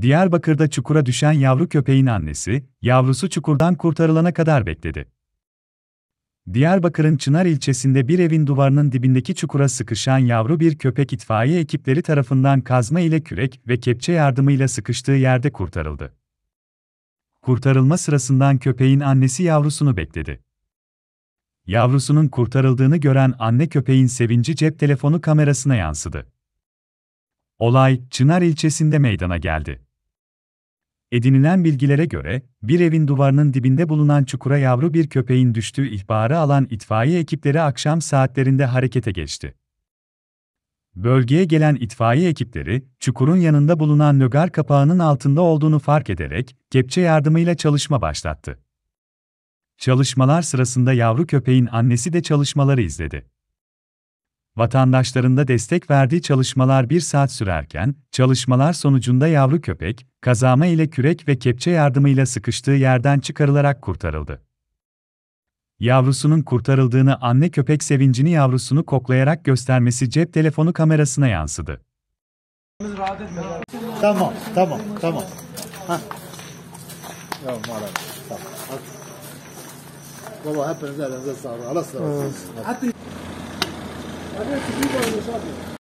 Diyarbakır'da çukura düşen yavru köpeğin annesi, yavrusu çukurdan kurtarılana kadar bekledi. Diyarbakır'ın Çınar ilçesinde bir evin duvarının dibindeki çukura sıkışan yavru bir köpek itfaiye ekipleri tarafından kazma ile kürek ve kepçe yardımıyla sıkıştığı yerde kurtarıldı. Kurtarılma sırasından köpeğin annesi yavrusunu bekledi. Yavrusunun kurtarıldığını gören anne köpeğin sevinci cep telefonu kamerasına yansıdı. Olay Çınar ilçesinde meydana geldi. Edinilen bilgilere göre, bir evin duvarının dibinde bulunan çukura yavru bir köpeğin düştüğü ihbarı alan itfaiye ekipleri akşam saatlerinde harekete geçti. Bölgeye gelen itfaiye ekipleri, çukurun yanında bulunan nögar kapağının altında olduğunu fark ederek, kepçe yardımıyla çalışma başlattı. Çalışmalar sırasında yavru köpeğin annesi de çalışmaları izledi. Vatandaşların da destek verdiği çalışmalar bir saat sürerken, çalışmalar sonucunda yavru köpek, kazama ile kürek ve kepçe yardımıyla sıkıştığı yerden çıkarılarak kurtarıldı. Yavrusunun kurtarıldığını anne köpek sevincini yavrusunu koklayarak göstermesi cep telefonu kamerasına yansıdı. Tamam, tamam, tamam. Hah. Ya tamam. Baba hepiniz elinize sağlık. Allah sağ olsun. Hadi. Hadi.